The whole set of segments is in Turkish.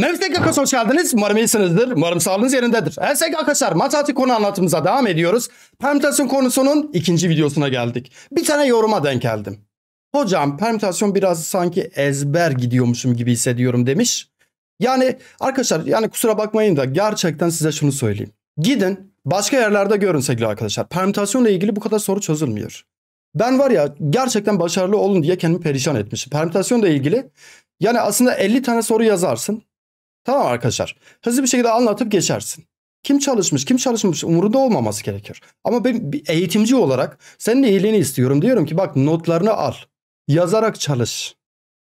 Nefsek Akas hoş geldiniz. Umarım iyisinizdir. Umarım sağlığınız yerindedir. Nefsek arkadaşlar, matematik konu anlatımıza devam ediyoruz. Permütasyon konusunun ikinci videosuna geldik. Bir tane yoruma denk geldim. Hocam permütasyon biraz sanki ezber gidiyormuşum gibi hissediyorum demiş. Yani arkadaşlar yani kusura bakmayın da gerçekten size şunu söyleyeyim. Gidin başka yerlerde görün sevgili arkadaşlar. Permütasyonla ilgili bu kadar soru çözülmüyor. Ben var ya gerçekten başarılı olun diye kendimi perişan etmişim. Permütasyonla ilgili yani aslında 50 tane soru yazarsın. Tamam arkadaşlar. Hızlı bir şekilde anlatıp geçersin. Kim çalışmış, kim çalışmış umurunda olmaması gerekir. Ama ben bir eğitimci olarak senin iyiliğini istiyorum. Diyorum ki bak notlarını al. Yazarak çalış.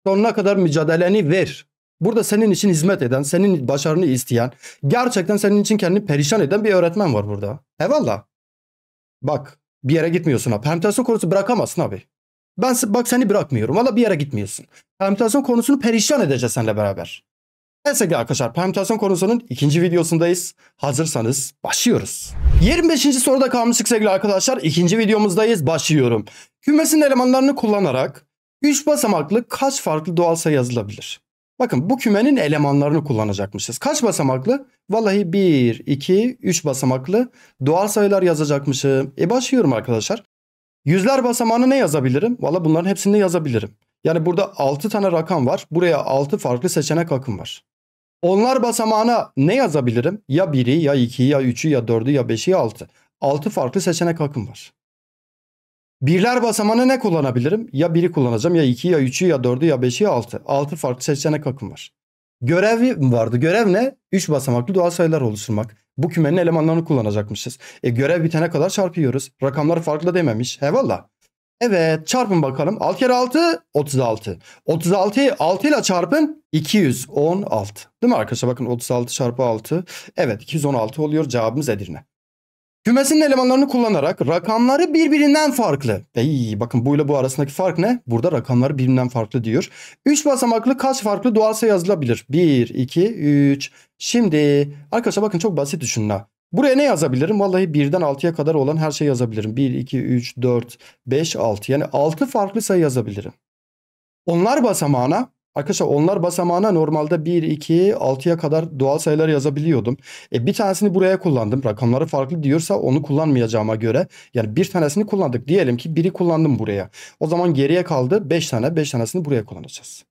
Sonuna kadar mücadeleni ver. Burada senin için hizmet eden, senin başarını isteyen, gerçekten senin için kendini perişan eden bir öğretmen var burada. Eyvallah. Bak bir yere gitmiyorsun abi. Permütasyon konusu bırakamazsın abi. Ben bak seni bırakmıyorum. Valla bir yere gitmiyorsun. Permütasyon konusunu perişan edeceğiz seninle beraber. Neyse arkadaşlar permütasyon konusunun ikinci videosundayız. Hazırsanız başlıyoruz. 25. soruda kalmıştık sevgili arkadaşlar. İkinci videomuzdayız. Başlıyorum. Kümesin elemanlarını kullanarak 3 basamaklı kaç farklı doğal sayı yazılabilir? Bakın bu kümenin elemanlarını kullanacakmışız. Kaç basamaklı? Vallahi 1, 2, 3 basamaklı doğal sayılar yazacakmışım. E başlıyorum arkadaşlar. Yüzler basamağını ne yazabilirim? Valla bunların hepsini yazabilirim. Yani burada 6 tane rakam var. Buraya 6 farklı seçenek akım var. Onlar basamağına ne yazabilirim? Ya biri, ya iki, ya üçü, ya 4'ü ya beşi, ya altı. Altı farklı seçenek hakkım var. Birler basamağına ne kullanabilirim? Ya biri kullanacağım ya iki, ya üçü, ya 4'ü ya beşi, ya altı. Altı farklı seçenek hakkım var. Görev vardı. Görev ne? Üç basamaklı doğal sayılar oluşturmak. Bu kümenin elemanlarını kullanacakmışız. E görev bitene kadar çarpıyoruz. Rakamlar farklı dememiş. He Evet çarpın bakalım. 6 kere 6 36. 36'yı 6 ile çarpın 216. Değil mi arkadaşlar? Bakın 36 çarpı 6. Evet 216 oluyor cevabımız Edirne. Kümesinin elemanlarını kullanarak rakamları birbirinden farklı. Ey, bakın bu ile bu arasındaki fark ne? Burada rakamları birbirinden farklı diyor. 3 basamaklı kaç farklı doğal sayı yazılabilir? 1, 2, 3. Şimdi arkadaşlar bakın çok basit düşünün Buraya ne yazabilirim? Vallahi birden 6'ya kadar olan her şeyi yazabilirim. 1, 2, 3, 4, 5, 6. Yani 6 farklı sayı yazabilirim. Onlar basamağına Arkadaşlar onlar basamağına normalde 1, 2, 6'ya kadar doğal sayılar yazabiliyordum. E, bir tanesini buraya kullandım. Rakamları farklı diyorsa onu kullanmayacağıma göre. Yani bir tanesini kullandık. Diyelim ki biri kullandım buraya. O zaman geriye kaldı 5 tane. 5 tanesini buraya kullanacağız.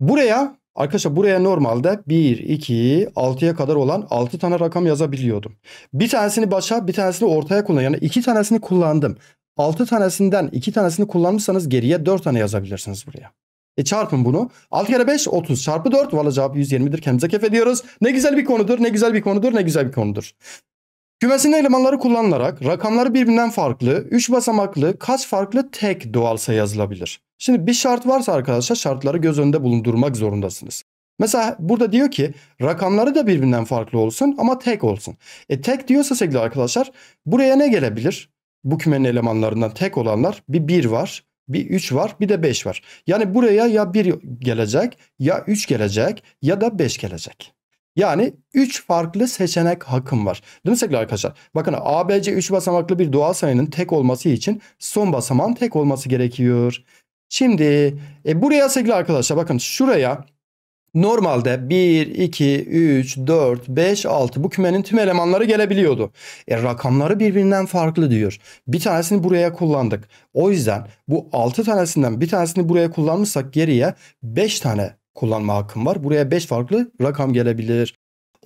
Buraya Arkadaşlar buraya normalde 1, 2, 6'ya kadar olan 6 tane rakam yazabiliyordum. Bir tanesini başa bir tanesini ortaya kullan. Yani 2 tanesini kullandım. 6 tanesinden 2 tanesini kullanmışsanız geriye 4 tane yazabilirsiniz buraya. E çarpın bunu. 6 kere 5 30 çarpı 4. Valla cevap 120'dir. Kendimize kef ediyoruz. Ne güzel bir konudur. Ne güzel bir konudur. Ne güzel bir konudur. Kümesin elemanları kullanılarak rakamları birbirinden farklı, 3 basamaklı, kaç farklı tek doğal sayı yazılabilir? Şimdi bir şart varsa arkadaşlar şartları göz önünde bulundurmak zorundasınız. Mesela burada diyor ki rakamları da birbirinden farklı olsun ama tek olsun. E tek diyorsa sevgili arkadaşlar buraya ne gelebilir? Bu kümenin elemanlarından tek olanlar bir 1 var, bir 3 var, bir de 5 var. Yani buraya ya 1 gelecek, ya 3 gelecek ya da 5 gelecek. Yani 3 farklı seçenek hakkım var. Değil mi sevgili arkadaşlar? Bakın ABC 3 basamaklı bir doğal sayının tek olması için son basamağın tek olması gerekiyor. Şimdi e, buraya sevgili arkadaşlar bakın şuraya Normalde 1, 2, 3, 4, 5, 6 bu kümenin tüm elemanları gelebiliyordu. E rakamları birbirinden farklı diyor. Bir tanesini buraya kullandık. O yüzden bu 6 tanesinden bir tanesini buraya kullanmışsak geriye 5 tane kullanma hakkım var. Buraya 5 farklı rakam gelebilir.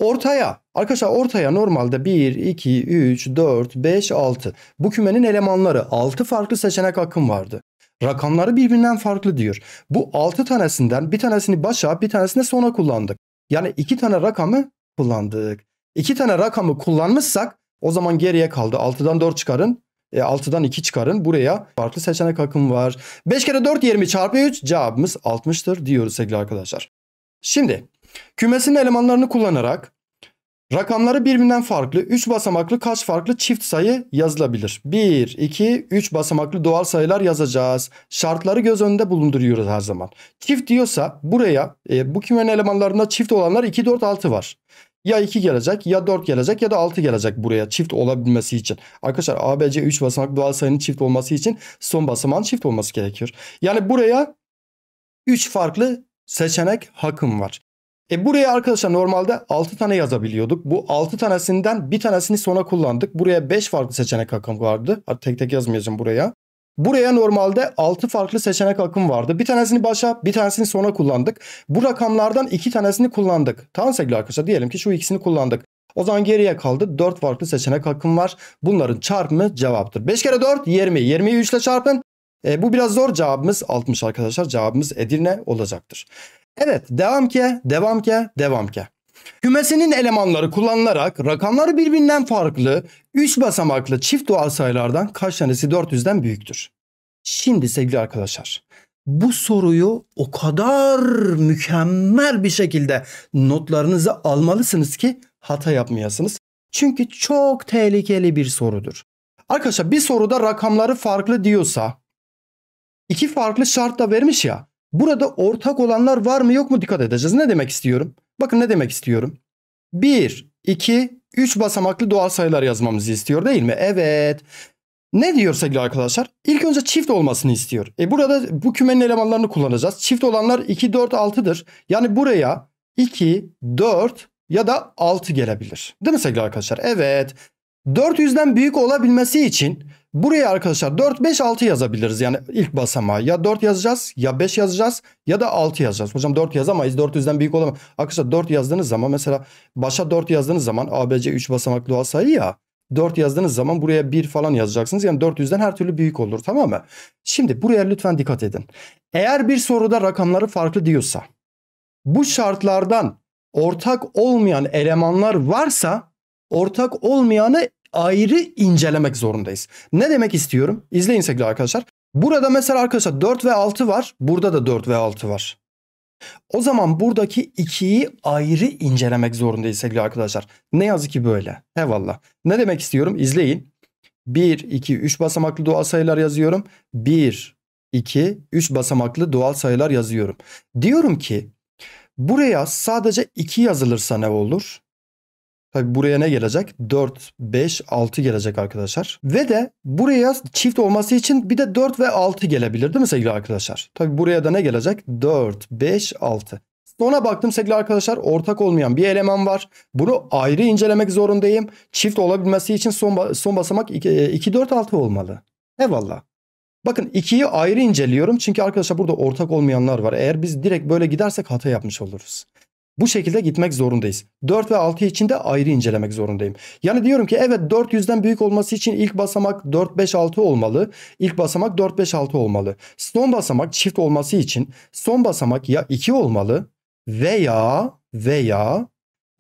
Ortaya arkadaşlar ortaya normalde 1, 2, 3, 4, 5, 6 bu kümenin elemanları 6 farklı seçenek hakkım vardı. Rakamları birbirinden farklı diyor. Bu 6 tanesinden bir tanesini başa bir tanesini sona kullandık. Yani 2 tane rakamı kullandık. 2 tane rakamı kullanmışsak o zaman geriye kaldı. 6'dan 4 çıkarın. E, 6'dan 2 çıkarın. Buraya farklı seçenek akım var. 5 kere 4 20 çarpı 3 cevabımız 60'tır diyoruz sevgili arkadaşlar. Şimdi kümesinin elemanlarını kullanarak Rakamları birbirinden farklı 3 basamaklı kaç farklı çift sayı yazılabilir? 1, 2, 3 basamaklı doğal sayılar yazacağız. Şartları göz önünde bulunduruyoruz her zaman. Çift diyorsa buraya e, bu kümenin elemanlarında çift olanlar 2, 4, 6 var. Ya 2 gelecek ya 4 gelecek ya da 6 gelecek buraya çift olabilmesi için. Arkadaşlar ABC 3 basamak doğal sayının çift olması için son basamağın çift olması gerekiyor. Yani buraya 3 farklı seçenek hakkım var. E buraya arkadaşlar normalde 6 tane yazabiliyorduk. Bu 6 tanesinden bir tanesini sona kullandık. Buraya 5 farklı seçenek akım vardı. tek tek yazmayacağım buraya. Buraya normalde 6 farklı seçenek akım vardı. Bir tanesini başa bir tanesini sona kullandık. Bu rakamlardan 2 tanesini kullandık. Tamam sevgili arkadaşlar diyelim ki şu ikisini kullandık. O zaman geriye kaldı 4 farklı seçenek akım var. Bunların çarpımı cevaptır. 5 kere 4 20. 20'yi 3 ile çarpın. E, bu biraz zor cevabımız 60 arkadaşlar. Cevabımız Edirne olacaktır. Evet devam ke, devam ke, devam ke. Kümesinin elemanları kullanılarak rakamları birbirinden farklı 3 basamaklı çift doğal sayılardan kaç tanesi 400'den büyüktür? Şimdi sevgili arkadaşlar bu soruyu o kadar mükemmel bir şekilde notlarınızı almalısınız ki hata yapmayasınız. Çünkü çok tehlikeli bir sorudur. Arkadaşlar bir soruda rakamları farklı diyorsa iki farklı şart da vermiş ya Burada ortak olanlar var mı yok mu dikkat edeceğiz. Ne demek istiyorum? Bakın ne demek istiyorum. 1, 2, 3 basamaklı doğal sayılar yazmamızı istiyor değil mi? Evet. Ne diyor sevgili arkadaşlar? İlk önce çift olmasını istiyor. E burada bu kümenin elemanlarını kullanacağız. Çift olanlar 2, 4, 6'dır. Yani buraya 2, 4 ya da 6 gelebilir. Değil mi sevgili arkadaşlar? Evet. 400'den büyük olabilmesi için Buraya arkadaşlar 4, 5, 6 yazabiliriz. Yani ilk basamağı ya 4 yazacağız ya 5 yazacağız ya da 6 yazacağız. Hocam 4 yazamayız 400'den büyük olamaz. Arkadaşlar 4 yazdığınız zaman mesela başa 4 yazdığınız zaman ABC 3 basamaklı doğal sayı ya. 4 yazdığınız zaman buraya 1 falan yazacaksınız. Yani 400'den her türlü büyük olur tamam mı? Şimdi buraya lütfen dikkat edin. Eğer bir soruda rakamları farklı diyorsa bu şartlardan ortak olmayan elemanlar varsa ortak olmayanı ayrı incelemek zorundayız. Ne demek istiyorum? İzleyin sevgili arkadaşlar. Burada mesela arkadaşlar 4 ve 6 var. Burada da 4 ve 6 var. O zaman buradaki 2'yi ayrı incelemek zorundayız sevgili arkadaşlar. Ne yazık ki böyle. Eyvallah. Ne demek istiyorum? İzleyin. 1, 2, 3 basamaklı doğal sayılar yazıyorum. 1, 2, 3 basamaklı doğal sayılar yazıyorum. Diyorum ki buraya sadece 2 yazılırsa ne olur? Tabi buraya ne gelecek? 4, 5, 6 gelecek arkadaşlar. Ve de buraya çift olması için bir de 4 ve 6 gelebilir değil mi sevgili arkadaşlar? Tabi buraya da ne gelecek? 4, 5, 6. Sona baktım sevgili arkadaşlar ortak olmayan bir eleman var. Bunu ayrı incelemek zorundayım. Çift olabilmesi için son, son basamak 2, 2 4, 6 olmalı. Eyvallah. Bakın 2'yi ayrı inceliyorum çünkü arkadaşlar burada ortak olmayanlar var. Eğer biz direkt böyle gidersek hata yapmış oluruz. Bu şekilde gitmek zorundayız. 4 ve 6 için de ayrı incelemek zorundayım. Yani diyorum ki evet 400'den büyük olması için ilk basamak 4, 5, 6 olmalı. İlk basamak 4, 5, 6 olmalı. Son basamak çift olması için son basamak ya 2 olmalı veya veya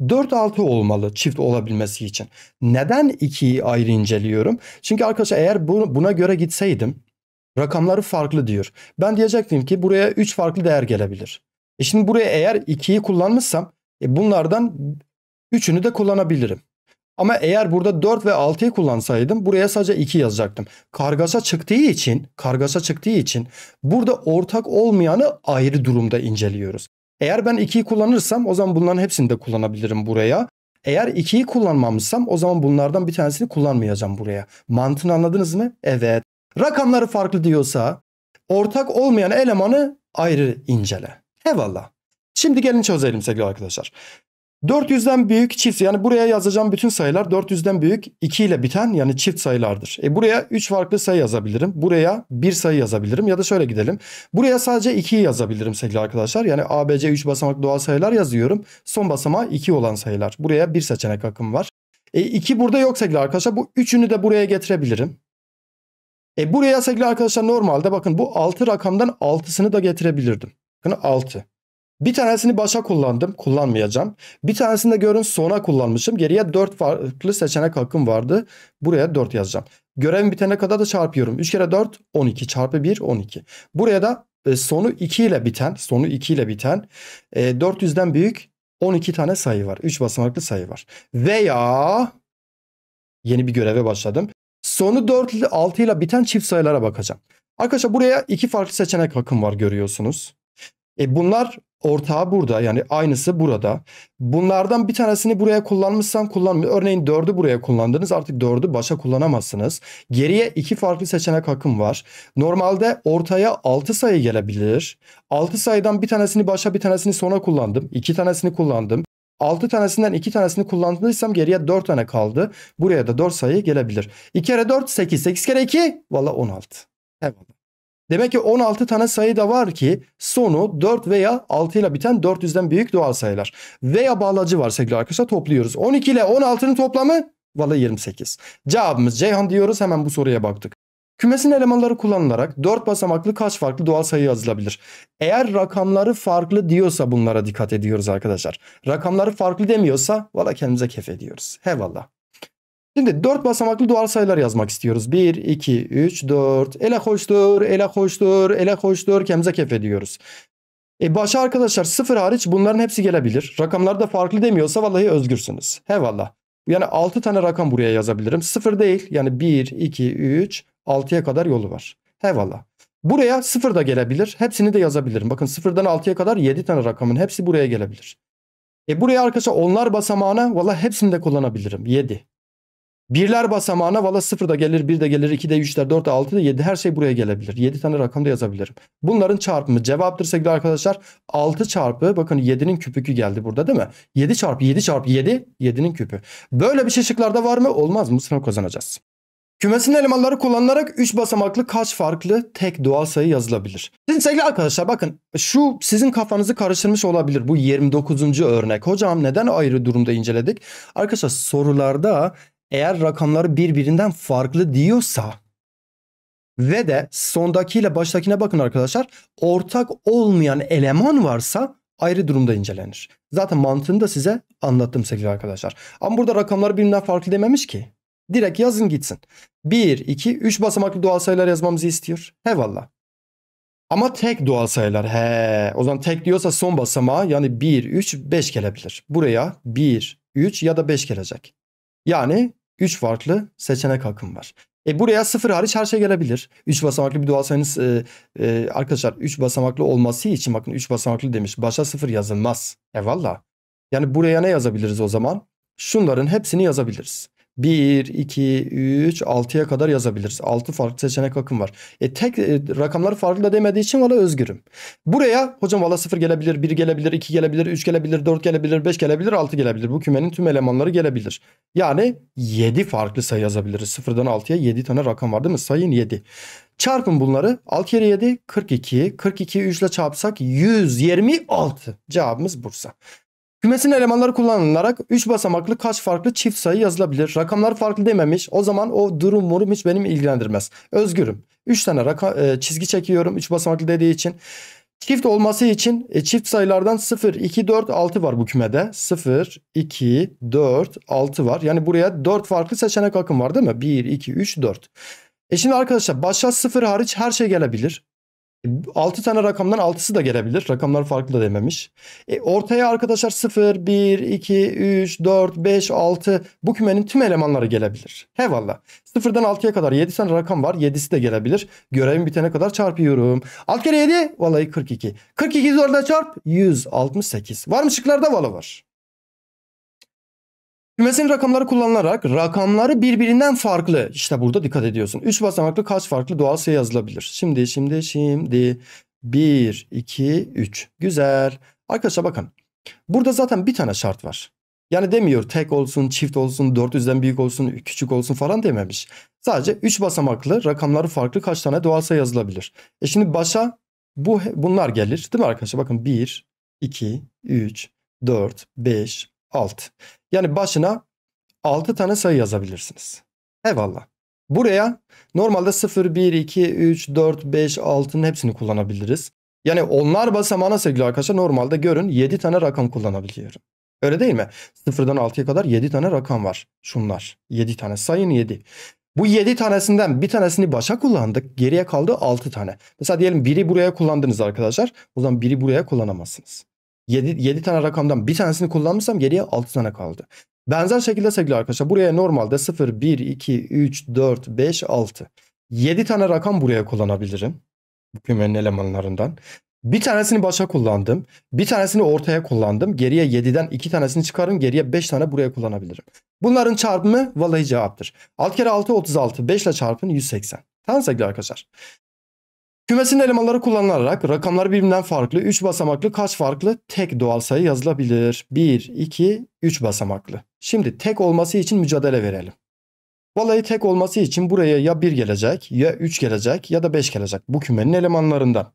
4-6 olmalı çift olabilmesi için. Neden 2'yi ayrı inceliyorum? Çünkü arkadaşlar eğer buna göre gitseydim rakamları farklı diyor. Ben diyecektim ki buraya 3 farklı değer gelebilir. E şimdi buraya eğer 2'yi kullanmışsam e bunlardan 3'ünü de kullanabilirim. Ama eğer burada 4 ve 6'yı kullansaydım buraya sadece 2 yazacaktım. Kargaşa çıktığı için, kargaşa çıktığı için burada ortak olmayanı ayrı durumda inceliyoruz. Eğer ben 2'yi kullanırsam o zaman bunların hepsini de kullanabilirim buraya. Eğer 2'yi kullanmamışsam o zaman bunlardan bir tanesini kullanmayacağım buraya. Mantığını anladınız mı? Evet. Rakamları farklı diyorsa ortak olmayan elemanı ayrı incele. Eyvallah. Şimdi gelin çözelim sevgili arkadaşlar. 400'den büyük çift yani buraya yazacağım bütün sayılar 400'den büyük 2 ile biten yani çift sayılardır. E buraya 3 farklı sayı yazabilirim. Buraya 1 sayı yazabilirim ya da şöyle gidelim. Buraya sadece 2'yi yazabilirim sevgili arkadaşlar. Yani ABC 3 basamak doğal sayılar yazıyorum. Son basamağı 2 olan sayılar. Buraya bir seçenek hakkım var. E 2 burada yok sevgili arkadaşlar. Bu 3'ünü de buraya getirebilirim. E buraya sevgili arkadaşlar normalde bakın bu 6 rakamdan 6'sını da getirebilirdim. Bakın 6. Bir tanesini başa kullandım. Kullanmayacağım. Bir tanesini de görün sona kullanmışım. Geriye 4 farklı seçenek hakkım vardı. Buraya 4 yazacağım. Görevim bitene kadar da çarpıyorum. 3 kere 4 12 çarpı 1 12. Buraya da e, sonu 2 ile biten sonu 2 ile biten 400'den e, büyük 12 tane sayı var. 3 basamaklı sayı var. Veya yeni bir göreve başladım. Sonu 4 ile 6 ile biten çift sayılara bakacağım. Arkadaşlar buraya iki farklı seçenek hakkım var görüyorsunuz. E bunlar ortağı burada yani aynısı burada. Bunlardan bir tanesini buraya kullanmışsan kullanmıyor. Örneğin 4'ü buraya kullandınız artık 4'ü başa kullanamazsınız. Geriye iki farklı seçenek hakkım var. Normalde ortaya 6 sayı gelebilir. 6 sayıdan bir tanesini başa bir tanesini sona kullandım. 2 tanesini kullandım. 6 tanesinden 2 tanesini kullandıysam geriye 4 tane kaldı. Buraya da 4 sayı gelebilir. 2 kere 4 8. 8 kere 2 valla 16. Eyvallah. Demek ki 16 tane sayı da var ki sonu 4 veya 6 ile biten 400'den büyük doğal sayılar. Veya bağlacı var sevgili arkadaşlar topluyoruz. 12 ile 16'nın toplamı valla 28. Cevabımız Ceyhan diyoruz hemen bu soruya baktık. Kümesin elemanları kullanılarak 4 basamaklı kaç farklı doğal sayı yazılabilir? Eğer rakamları farklı diyorsa bunlara dikkat ediyoruz arkadaşlar. Rakamları farklı demiyorsa valla kendimize kef ediyoruz. He valla. Şimdi 4 basamaklı doğal sayılar yazmak istiyoruz. 1, 2, 3, 4. Ele hoştur, ele hoştur, ele hoştur. Kemze kefe diyoruz. E başa arkadaşlar sıfır hariç bunların hepsi gelebilir. Rakamlar da farklı demiyorsa vallahi özgürsünüz. Hevallah. Yani 6 tane rakam buraya yazabilirim. 0 değil. Yani 1, 2, 3, 6'ya kadar yolu var. Hevallah. Buraya 0 da gelebilir. Hepsini de yazabilirim. Bakın 0'dan 6'ya kadar 7 tane rakamın hepsi buraya gelebilir. E buraya arkadaşlar onlar basamağına valla hepsini de kullanabilirim. 7. Birler basamağına valla sıfır da gelir, bir de gelir, iki de, 3 de, 4 de, altı da, yedi her şey buraya gelebilir. yedi tane rakam da yazabilirim. Bunların çarpımı cevaptır sevgili arkadaşlar. altı çarpı bakın yedi'nin küpükü geldi burada değil mi? yedi çarpı yedi çarpı yedi yedi'nin küpü. Böyle bir şey şıklarda var mı? Olmaz mı? Bu kazanacağız. Kümesin elemanları kullanılarak 3 basamaklı kaç farklı tek doğal sayı yazılabilir? Şimdi sevgili arkadaşlar bakın şu sizin kafanızı karıştırmış olabilir bu 29. örnek. Hocam neden ayrı durumda inceledik? Arkadaşlar sorularda eğer rakamları birbirinden farklı diyorsa ve de sondakiyle baştakine bakın arkadaşlar ortak olmayan eleman varsa ayrı durumda incelenir. Zaten mantığını da size anlattım sevgili arkadaşlar. Ama burada rakamları birbirinden farklı dememiş ki. Direkt yazın gitsin. 1, 2, 3 basamaklı doğal sayılar yazmamızı istiyor. Eyvallah. Ama tek doğal sayılar. He. O zaman tek diyorsa son basamağa yani 1, 3, 5 gelebilir. Buraya 1, 3 ya da 5 gelecek. Yani 3 farklı seçenek hakkım var. E buraya sıfır hariç her şey gelebilir. 3 basamaklı bir doğal sayınız e, e, arkadaşlar 3 basamaklı olması için bakın 3 basamaklı demiş. Başa sıfır yazılmaz. E valla. Yani buraya ne yazabiliriz o zaman? Şunların hepsini yazabiliriz. 1, 2, 3, 6'ya kadar yazabiliriz. 6 farklı seçenek akım var. E tek e, rakamları farklı da demediği için valla özgürüm. Buraya hocam valla 0 gelebilir, 1 gelebilir, 2 gelebilir, 3 gelebilir, 4 gelebilir, 5 gelebilir, 6 gelebilir. Bu kümenin tüm elemanları gelebilir. Yani 7 farklı sayı yazabiliriz. 0'dan 6'ya 7 tane rakam var değil mi? Sayın 7. Çarpın bunları. 6 kere 7 42. 42'yi 3 ile çarpsak 126. Cevabımız Bursa. Kümesin elemanları kullanılarak 3 basamaklı kaç farklı çift sayı yazılabilir? Rakamlar farklı dememiş. O zaman o durum murum hiç benim ilgilendirmez. Özgürüm. 3 tane rakam, e, çizgi çekiyorum 3 basamaklı dediği için. Çift olması için e, çift sayılardan 0, 2, 4, 6 var bu kümede. 0, 2, 4, 6 var. Yani buraya 4 farklı seçenek akım var değil mi? 1, 2, 3, 4. E şimdi arkadaşlar başa 0 hariç her şey gelebilir. 6 tane rakamdan 6'sı da gelebilir. Rakamlar farklı da dememiş. E, ortaya arkadaşlar 0, 1, 2, 3, 4, 5, 6 bu kümenin tüm elemanları gelebilir. Hevallah. 0'dan 6'ya kadar 7 tane rakam var. 7'si de gelebilir. Görevim bitene kadar çarpıyorum. 6 kere 7 vallahi 42. 42'yi zorla çarp 168. Var mı şıklarda valla var. Kümesin rakamları kullanılarak rakamları birbirinden farklı. İşte burada dikkat ediyorsun. 3 basamaklı kaç farklı doğal sayı yazılabilir? Şimdi şimdi şimdi 1 2 3. Güzel. Arkadaşlar bakın. Burada zaten bir tane şart var. Yani demiyor tek olsun, çift olsun, 400'den büyük olsun, küçük olsun falan dememiş. Sadece 3 basamaklı rakamları farklı kaç tane doğal sayı yazılabilir. E şimdi başa bu bunlar gelir değil mi arkadaşlar? Bakın 1, 2, 3, 4, 5, alt. Yani başına 6 tane sayı yazabilirsiniz. Eyvallah. Buraya normalde 0, 1, 2, 3, 4, 5, 6'nın hepsini kullanabiliriz. Yani onlar basamağına sevgili arkadaşlar normalde görün 7 tane rakam kullanabiliyorum. Öyle değil mi? 0'dan 6'ya kadar 7 tane rakam var. Şunlar. 7 tane. Sayın 7. Bu 7 tanesinden bir tanesini başa kullandık. Geriye kaldı 6 tane. Mesela diyelim biri buraya kullandınız arkadaşlar. O zaman biri buraya kullanamazsınız. 7, 7 tane rakamdan bir tanesini kullanmışsam geriye 6 tane kaldı. Benzer şekilde sevgili arkadaşlar buraya normalde 0, 1, 2, 3, 4, 5, 6. 7 tane rakam buraya kullanabilirim. Bu kümenin elemanlarından. Bir tanesini başa kullandım. Bir tanesini ortaya kullandım. Geriye 7'den 2 tanesini çıkarın. Geriye 5 tane buraya kullanabilirim. Bunların çarpımı vallahi cevaptır. 6 kere 6 36. 5 ile çarpın 180. Tamam sevgili arkadaşlar. Kümesin elemanları kullanılarak rakamlar birbirinden farklı 3 basamaklı kaç farklı tek doğal sayı yazılabilir? 1, 2, 3 basamaklı. Şimdi tek olması için mücadele verelim. Vallahi tek olması için buraya ya 1 gelecek ya 3 gelecek ya da 5 gelecek. Bu kümenin elemanlarından.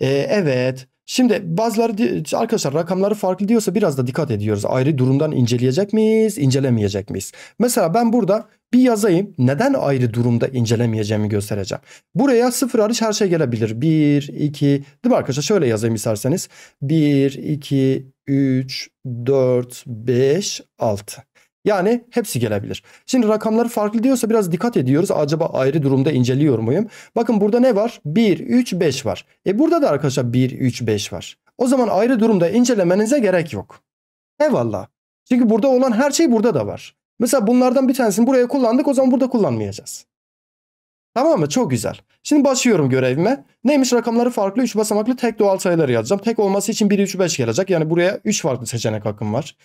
Ee, evet. Şimdi bazıları arkadaşlar rakamları farklı diyorsa biraz da dikkat ediyoruz. Ayrı durumdan inceleyecek miyiz, incelemeyecek miyiz? Mesela ben burada bir yazayım. Neden ayrı durumda incelemeyeceğimi göstereceğim. Buraya sıfır hariç her şey gelebilir. 1, 2 değil mi arkadaşlar? Şöyle yazayım isterseniz. 1, 2, 3, 4, 5, 6. Yani hepsi gelebilir. Şimdi rakamları farklı diyorsa biraz dikkat ediyoruz. Acaba ayrı durumda inceliyor muyum? Bakın burada ne var? 1, 3, 5 var. E burada da arkadaşlar 1, 3, 5 var. O zaman ayrı durumda incelemenize gerek yok. Eyvallah. Çünkü burada olan her şey burada da var. Mesela bunlardan bir tanesini buraya kullandık o zaman burada kullanmayacağız. Tamam mı? Çok güzel. Şimdi başlıyorum görevime. Neymiş rakamları farklı 3 basamaklı tek doğal sayıları yazacağım. Tek olması için 1, 3, 5 gelecek. Yani buraya 3 farklı seçenek hakkım var.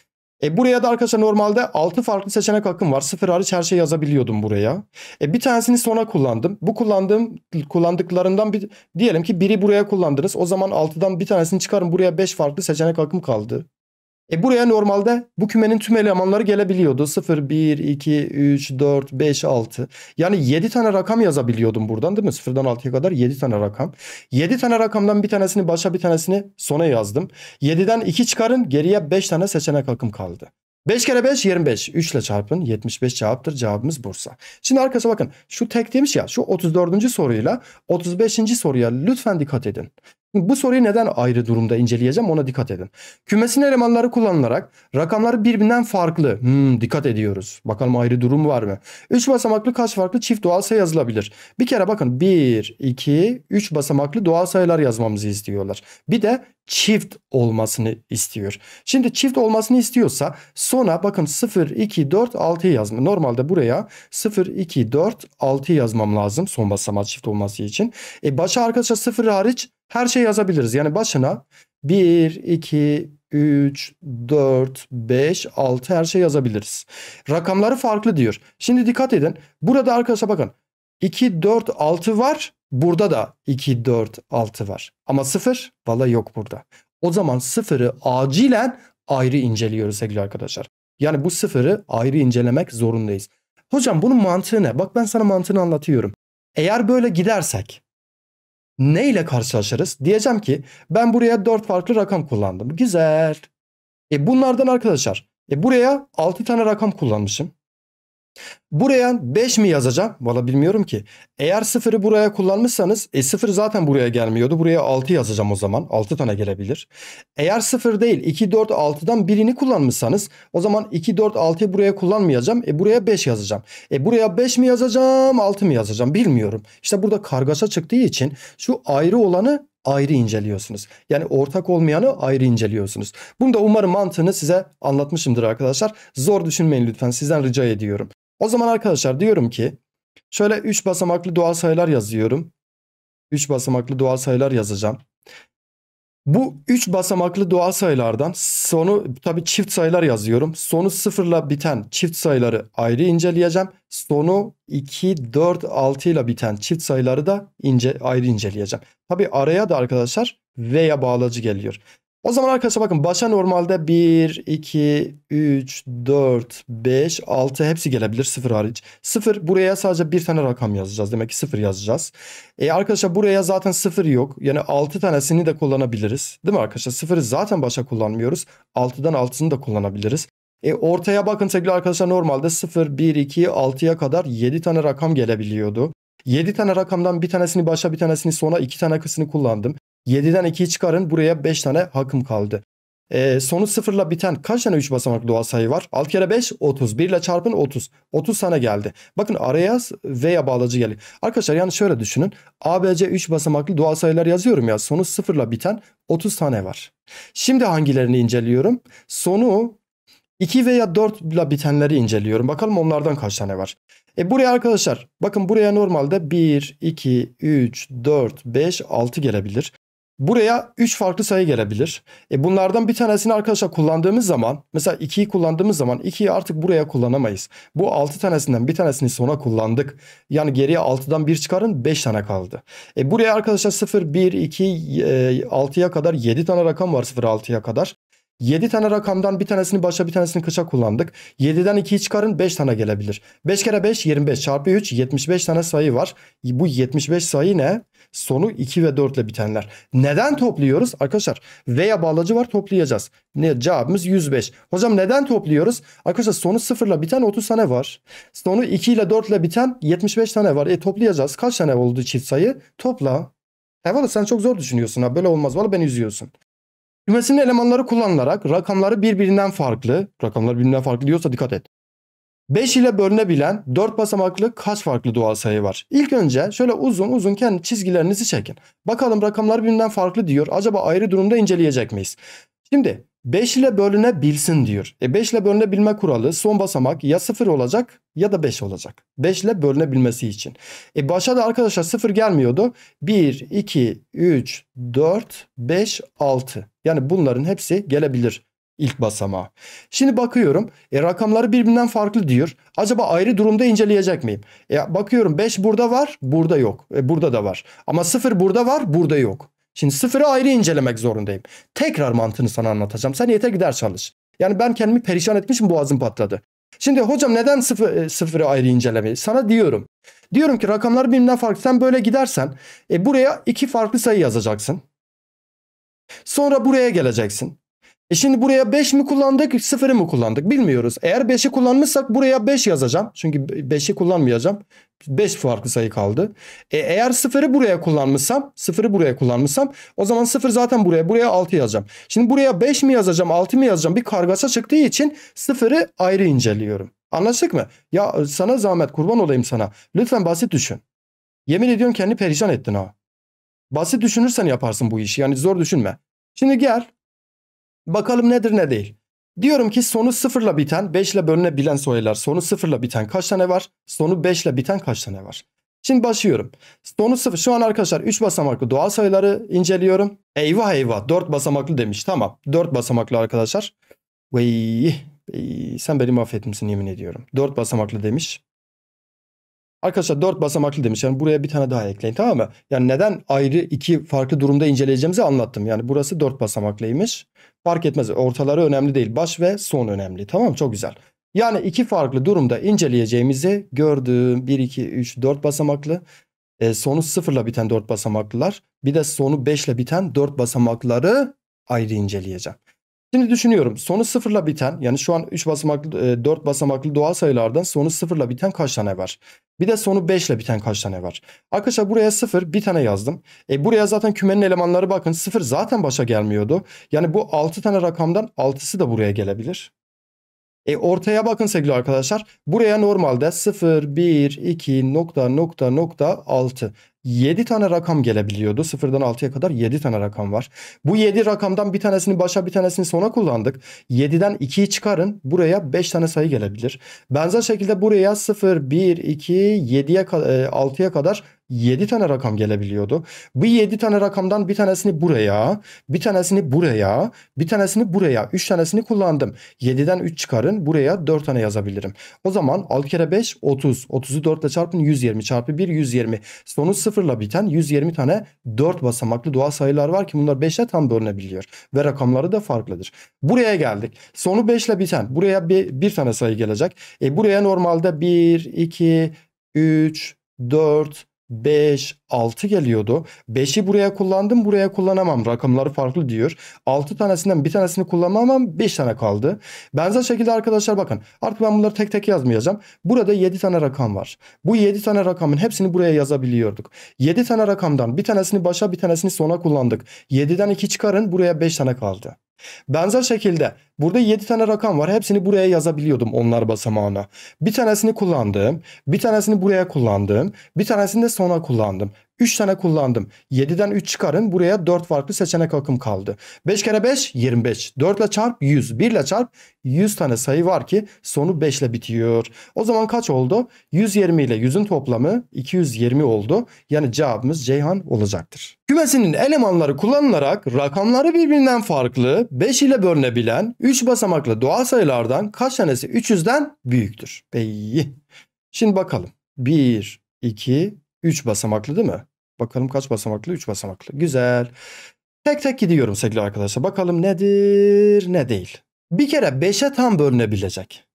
E buraya da arkadaşlar normalde 6 farklı seçenek hakkım var. Sıfır hariç her şeyi yazabiliyordum buraya. E bir tanesini sona kullandım. Bu kullandığım kullandıklarından bir diyelim ki biri buraya kullandınız. O zaman 6'dan bir tanesini çıkarım Buraya 5 farklı seçenek hakkım kaldı. E buraya normalde bu kümenin tüm elemanları gelebiliyordu. 0, 1, 2, 3, 4, 5, 6. Yani 7 tane rakam yazabiliyordum buradan değil mi? 0'dan 6'ya kadar 7 tane rakam. 7 tane rakamdan bir tanesini başa bir tanesini sona yazdım. 7'den 2 çıkarın geriye 5 tane seçenek akım kaldı. 5 kere 5 25. 3 ile çarpın 75 cevaptır. Cevabımız Bursa. Şimdi arkası bakın şu tek demiş ya şu 34. soruyla 35. soruya lütfen dikkat edin. Bu soruyu neden ayrı durumda inceleyeceğim ona dikkat edin. Kümesin elemanları kullanılarak rakamları birbirinden farklı. Hmm, dikkat ediyoruz. Bakalım ayrı durum var mı? 3 basamaklı kaç farklı çift doğal sayı yazılabilir? Bir kere bakın 1, 2, 3 basamaklı doğal sayılar yazmamızı istiyorlar. Bir de çift olmasını istiyor. Şimdi çift olmasını istiyorsa sona bakın 0, 2, 4, 6 yazma. Normalde buraya 0, 2, 4, 6 yazmam lazım son basamak çift olması için. E başa arkadaşlar 0 hariç her şey yazabiliriz. Yani başına 1, 2, 3, 4, 5, 6 her şey yazabiliriz. Rakamları farklı diyor. Şimdi dikkat edin. Burada arkadaşlar bakın. 2, 4, 6 var. Burada da 2, 4, 6 var. Ama 0 valla yok burada. O zaman 0'ı acilen ayrı inceliyoruz sevgili arkadaşlar. Yani bu 0'ı ayrı incelemek zorundayız. Hocam bunun mantığı ne? Bak ben sana mantığını anlatıyorum. Eğer böyle gidersek ne ile karşılaşırız? Diyeceğim ki ben buraya 4 farklı rakam kullandım. Güzel. E bunlardan arkadaşlar e buraya 6 tane rakam kullanmışım. Buraya 5 mi yazacağım? Valla bilmiyorum ki. Eğer 0'ı buraya kullanmışsanız e 0 zaten buraya gelmiyordu. Buraya 6 yazacağım o zaman. 6 tane gelebilir. Eğer 0 değil 2, 4, 6'dan birini kullanmışsanız o zaman 2, 4, 6'yı buraya kullanmayacağım. E buraya 5 yazacağım. E buraya 5 mi yazacağım 6 mı yazacağım bilmiyorum. İşte burada kargaşa çıktığı için şu ayrı olanı ayrı inceliyorsunuz. Yani ortak olmayanı ayrı inceliyorsunuz. Bunu da umarım mantığını size anlatmışımdır arkadaşlar. Zor düşünmeyin lütfen sizden rica ediyorum. O zaman arkadaşlar diyorum ki şöyle 3 basamaklı doğal sayılar yazıyorum. 3 basamaklı doğal sayılar yazacağım. Bu 3 basamaklı doğal sayılardan sonu tabi çift sayılar yazıyorum. Sonu sıfırla biten çift sayıları ayrı inceleyeceğim. Sonu 2, 4, 6 ile biten çift sayıları da ince, ayrı inceleyeceğim. Tabi araya da arkadaşlar veya bağlacı geliyor. O zaman arkadaşlar bakın başa normalde 1, 2, 3, 4, 5, 6 hepsi gelebilir 0 hariç. 0 buraya sadece bir tane rakam yazacağız. Demek ki 0 yazacağız. E arkadaşlar buraya zaten 0 yok. Yani 6 tanesini de kullanabiliriz. Değil mi arkadaşlar? 0'ı zaten başa kullanmıyoruz. 6'dan 6'sını da kullanabiliriz. E ortaya bakın sevgili arkadaşlar normalde 0, 1, 2, 6'ya kadar 7 tane rakam gelebiliyordu. 7 tane rakamdan bir tanesini başa bir tanesini sona iki tane kısmını kullandım. 7'den 2'yi çıkarın buraya 5 tane hakkım kaldı. E, sonu sıfırla biten kaç tane 3 basamaklı doğal sayı var? 6 kere 5 30. 1 ile çarpın 30. 30 tane geldi. Bakın araya veya bağlacı geliyor. Arkadaşlar yani şöyle düşünün. ABC 3 basamaklı doğal sayılar yazıyorum ya. Sonu sıfırla biten 30 tane var. Şimdi hangilerini inceliyorum? Sonu 2 veya 4 ile bitenleri inceliyorum. Bakalım onlardan kaç tane var. E buraya arkadaşlar bakın buraya normalde 1, 2, 3, 4, 5, 6 gelebilir. Buraya 3 farklı sayı gelebilir. E bunlardan bir tanesini arkadaşlar kullandığımız zaman mesela 2'yi kullandığımız zaman 2'yi artık buraya kullanamayız. Bu 6 tanesinden bir tanesini sona kullandık. Yani geriye 6'dan 1 çıkarın 5 tane kaldı. E buraya arkadaşlar 0, 1, 2, 6'ya kadar 7 tane rakam var 0, 6'ya kadar. 7 tane rakamdan bir tanesini başa bir tanesini kışa kullandık. 7'den 2'yi çıkarın 5 tane gelebilir. 5 kere 5 25 çarpı 3 75 tane sayı var. Bu 75 sayı ne? Sonu 2 ve 4 ile bitenler. Neden topluyoruz? Arkadaşlar veya bağlacı var toplayacağız. Ne, cevabımız 105. Hocam neden topluyoruz? Arkadaşlar sonu 0 ile biten 30 tane var. Sonu 2 ile 4 ile biten 75 tane var. E toplayacağız. Kaç tane oldu çift sayı? Topla. Eyvallah sen çok zor düşünüyorsun ha. Böyle olmaz. Valla beni üzüyorsun. Kümesinin elemanları kullanılarak rakamları birbirinden farklı, rakamlar birbirinden farklı diyorsa dikkat et. 5 ile bölünebilen 4 basamaklı kaç farklı doğal sayı var? İlk önce şöyle uzun uzun kendi çizgilerinizi çekin. Bakalım rakamlar birbirinden farklı diyor. Acaba ayrı durumda inceleyecek miyiz? Şimdi 5 ile bölünebilsin diyor. E 5 ile bölünebilme kuralı son basamak ya 0 olacak ya da 5 olacak. 5 ile bölünebilmesi için. E başa da arkadaşlar 0 gelmiyordu. 1, 2, 3, 4, 5, 6. Yani bunların hepsi gelebilir ilk basamağa. Şimdi bakıyorum e, rakamları birbirinden farklı diyor. Acaba ayrı durumda inceleyecek miyim? E, bakıyorum 5 burada var burada yok. E, burada da var. Ama 0 burada var burada yok. Şimdi sıfırı ayrı incelemek zorundayım. Tekrar mantığını sana anlatacağım. Sen yeter gider çalış. Yani ben kendimi perişan etmişim boğazım patladı. Şimdi hocam neden sıfır, e, sıfırı ayrı incelemeyi? Sana diyorum. Diyorum ki rakamlar birbirinden farklı. Sen böyle gidersen e, buraya iki farklı sayı yazacaksın. Sonra buraya geleceksin. E şimdi buraya 5 mi kullandık 0'ı mı kullandık bilmiyoruz. Eğer 5'i kullanmışsak buraya 5 yazacağım. Çünkü 5'i kullanmayacağım. 5 farklı sayı kaldı. E eğer 0'ı buraya kullanmışsam 0'ı buraya kullanmışsam o zaman 0 zaten buraya buraya 6 yazacağım. Şimdi buraya 5 mi yazacağım 6 mı yazacağım bir kargaşa çıktığı için 0'ı ayrı inceliyorum. Anlaştık mı? Ya e, sana zahmet kurban olayım sana. Lütfen basit düşün. Yemin ediyorum kendi perişan ettin ha. Basit düşünürsen yaparsın bu işi. Yani zor düşünme. Şimdi gel Bakalım nedir ne değil. Diyorum ki sonu sıfırla biten 5 ile bölünebilen sayılar sonu sıfırla biten kaç tane var? Sonu 5 ile biten kaç tane var? Şimdi başlıyorum. Sonu sıfır. Şu an arkadaşlar 3 basamaklı doğal sayıları inceliyorum. Eyvah eyvah 4 basamaklı demiş. Tamam 4 basamaklı arkadaşlar. Vey, sen beni mahvetmişsin yemin ediyorum. 4 basamaklı demiş. Arkadaşlar dört basamaklı demiş. Yani buraya bir tane daha ekleyin tamam mı? Yani neden ayrı iki farklı durumda inceleyeceğimizi anlattım. Yani burası dört basamaklıymış. Fark etmez. Ortaları önemli değil. Baş ve son önemli. Tamam Çok güzel. Yani iki farklı durumda inceleyeceğimizi gördüm. 1, 2, 3, 4 basamaklı. E, sonu 0 biten 4 basamaklılar. Bir de sonu 5 ile biten 4 basamakları ayrı inceleyeceğim. Şimdi düşünüyorum sonu sıfırla biten yani şu an 3 basamaklı 4 e, basamaklı doğal sayılardan sonu sıfırla biten kaç tane var? Bir de sonu 5 ile biten kaç tane var? Arkadaşlar buraya sıfır bir tane yazdım. E buraya zaten kümenin elemanları bakın sıfır zaten başa gelmiyordu. Yani bu 6 tane rakamdan 6'sı da buraya gelebilir. E ortaya bakın sevgili arkadaşlar. Buraya normalde 0, 1, 2, nokta, nokta, nokta, 6. 7 tane rakam gelebiliyordu. 0'dan 6'ya kadar 7 tane rakam var. Bu 7 rakamdan bir tanesini başa bir tanesini sona kullandık. 7'den 2'yi çıkarın. Buraya 5 tane sayı gelebilir. Benzer şekilde buraya 0, 1, 2, 7'ye 6'ya kadar 7 tane rakam gelebiliyordu. Bu 7 tane rakamdan bir tanesini buraya, bir tanesini buraya, bir tanesini buraya. 3 tanesini kullandım. 7'den 3 çıkarın. Buraya 4 tane yazabilirim. O zaman 6 kere 5 30. 30'u 4 ile çarpın 120 çarpı 1 120. Sonu 0 ile biten 120 tane 4 basamaklı doğal sayılar var ki bunlar 5'e tam bölünebiliyor. Ve rakamları da farklıdır. Buraya geldik. Sonu 5 ile biten. Buraya bir, bir tane sayı gelecek. E buraya normalde 1, 2, 3, 4, 5, 6 geliyordu. 5'i buraya kullandım buraya kullanamam. Rakamları farklı diyor. 6 tanesinden bir tanesini kullanamam 5 tane kaldı. Benzer şekilde arkadaşlar bakın artık ben bunları tek tek yazmayacağım. Burada 7 tane rakam var. Bu 7 tane rakamın hepsini buraya yazabiliyorduk. 7 tane rakamdan bir tanesini başa bir tanesini sona kullandık. 7'den 2 çıkarın buraya 5 tane kaldı. Benzer şekilde Burada 7 tane rakam var. Hepsini buraya yazabiliyordum onlar basamağına. Bir tanesini kullandım. Bir tanesini buraya kullandım. Bir tanesini de sona kullandım. 3 tane kullandım. 7'den 3 çıkarın. Buraya 4 farklı seçenek akım kaldı. 5 kere 5 25. 4 ile çarp 100. 1 ile çarp 100 tane sayı var ki sonu 5 ile bitiyor. O zaman kaç oldu? 120 ile 100'ün toplamı 220 oldu. Yani cevabımız Ceyhan olacaktır. Kümesinin elemanları kullanılarak rakamları birbirinden farklı 5 ile bölünebilen 3 basamaklı doğal sayılardan kaç tanesi 300'den büyüktür? Beyi. Şimdi bakalım. 1, 2, 3 basamaklı değil mi? Bakalım kaç basamaklı? 3 basamaklı. Güzel. Tek tek gidiyorum sevgili arkadaşlar. Bakalım nedir ne değil. Bir kere 5'e tam bölünebilecek.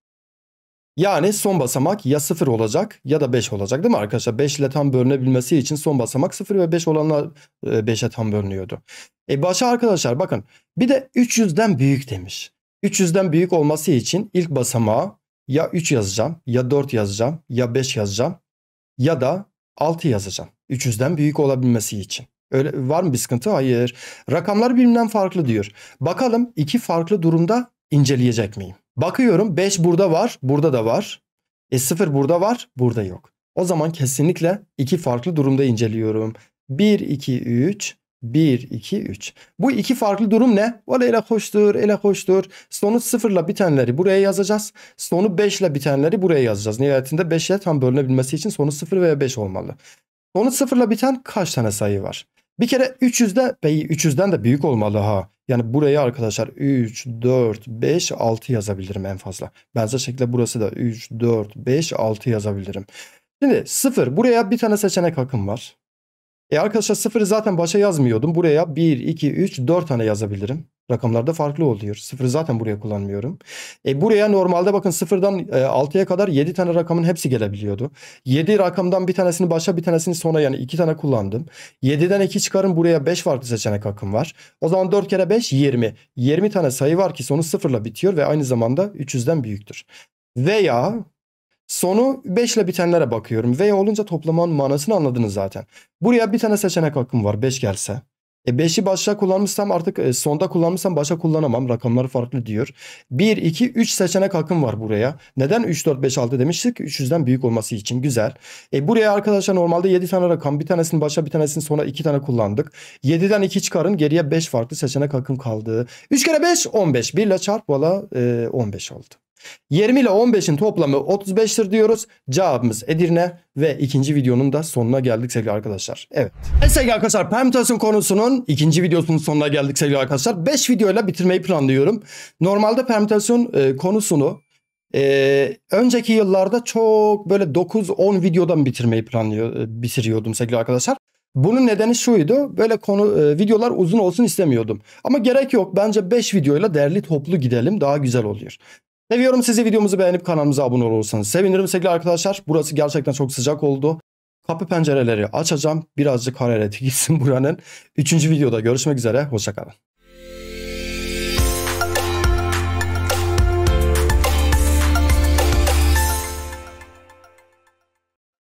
Yani son basamak ya 0 olacak ya da 5 olacak değil mi arkadaşlar? 5 ile tam bölünebilmesi için son basamak 0 ve 5 olanlar 5'e tam bölünüyordu. E başa arkadaşlar bakın bir de 300'den büyük demiş. 300'den büyük olması için ilk basamağa ya 3 yazacağım, ya 4 yazacağım, ya 5 yazacağım ya da 6 yazacağım. 300'den büyük olabilmesi için. Öyle var mı bir sıkıntı? Hayır. Rakamlar birbirinden farklı diyor. Bakalım iki farklı durumda inceleyecek miyim? Bakıyorum 5 burada var, burada da var. E 0 burada var, burada yok. O zaman kesinlikle iki farklı durumda inceliyorum. 1, 2, 3, 1, 2, 3. Bu iki farklı durum ne? Vale ele hoştur, ele hoştur. Sonu 0 ile bitenleri buraya yazacağız. Sonu 5 ile bitenleri buraya yazacağız. Nihayetinde 5'e tam bölünebilmesi için sonu 0 veya 5 olmalı. Sonu 0 ile biten kaç tane sayı var? Bir kere 300'de, 300'den de büyük olmalı ha. Yani buraya arkadaşlar 3, 4, 5, 6 yazabilirim en fazla. Benzer şekilde burası da 3, 4, 5, 6 yazabilirim. Şimdi 0 buraya bir tane seçenek hakkım var. E arkadaşlar sıfırı zaten başa yazmıyordum. Buraya 1, 2, 3, 4 tane yazabilirim. Rakamlarda farklı oluyor. Sıfırı zaten buraya kullanmıyorum. E buraya normalde bakın sıfırdan 6'ya e, kadar 7 tane rakamın hepsi gelebiliyordu. 7 rakamdan bir tanesini başa bir tanesini sona yani 2 tane kullandım. 7'den 2 çıkarın buraya 5 farklı seçenek hakkım var. O zaman 4 kere 5 20. 20 tane sayı var ki sonu sıfırla bitiyor ve aynı zamanda 300'den büyüktür. Veya Sonu 5 ile bitenlere bakıyorum. V olunca toplamanın manasını anladınız zaten. Buraya bir tane seçenek hakkım var 5 gelse. E 5'i başta kullanmışsam artık e, sonda kullanmışsam başa kullanamam. rakamları farklı diyor. 1, 2, 3 seçenek hakkım var buraya. Neden 3, 4, 5, 6 demiştik? 300'den büyük olması için. Güzel. E buraya arkadaşlar normalde 7 tane rakam. Bir tanesini başa bir tanesini sonra 2 tane kullandık. 7'den 2 çıkarın. Geriye 5 farklı seçenek hakkım kaldı. 3 kere 5, 15. 1 ile çarp valla e, 15 oldu. 20 ile 15'in toplamı 35'tir diyoruz. Cevabımız Edirne ve ikinci videonun da sonuna geldik sevgili arkadaşlar. Evet. Evet sevgili arkadaşlar permütasyon konusunun ikinci videosunun sonuna geldik sevgili arkadaşlar. 5 videoyla bitirmeyi planlıyorum. Normalde permütasyon e, konusunu ee, önceki yıllarda çok böyle 9-10 videodan bitirmeyi planlıyor, e, bitiriyordum sevgili arkadaşlar. Bunun nedeni şuydu. Böyle konu e, videolar uzun olsun istemiyordum. Ama gerek yok. Bence 5 videoyla derli toplu gidelim. Daha güzel oluyor. Seviyorum sizi videomuzu beğenip kanalımıza abone olursanız sevinirim sevgili arkadaşlar. Burası gerçekten çok sıcak oldu. Kapı pencereleri açacağım. Birazcık harareti gitsin buranın. Üçüncü videoda görüşmek üzere. Hoşçakalın.